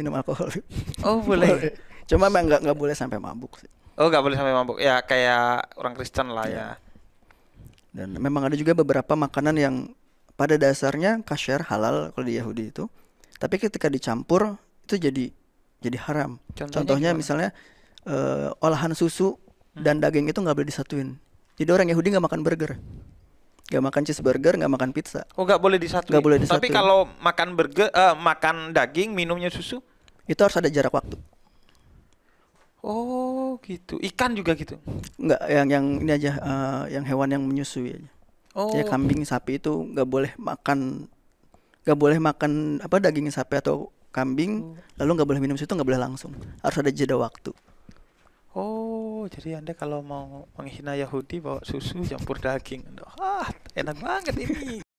minum alkohol. Oh boleh. boleh. Cuma memang nggak nggak boleh sampai mabuk sih. Oh nggak boleh sampai mabuk ya kayak orang Kristen lah iya. ya. Dan memang ada juga beberapa makanan yang pada dasarnya kasher halal kalau di Yahudi itu, tapi ketika dicampur itu jadi jadi haram. Contohnya, Contohnya misalnya uh, olahan susu hmm. dan daging itu nggak boleh disatuin. Jadi orang Yahudi nggak makan burger. nggak makan cheeseburger, nggak makan pizza. Oh, nggak boleh disatuin. Gak boleh disatuin. Tapi kalau makan burger, uh, makan daging, minumnya susu, itu harus ada jarak waktu. Oh gitu. Ikan juga gitu. Enggak, yang yang ini aja uh, yang hewan yang menyusui aja. Oh. Jadi ya, kambing, sapi itu nggak boleh makan nggak boleh makan apa daging sapi atau kambing, oh. lalu nggak boleh minum susu nggak boleh langsung. Harus ada jeda waktu. Oh, jadi Anda kalau mau menghina Yahudi bawa susu campur daging. Ah, enak banget ini.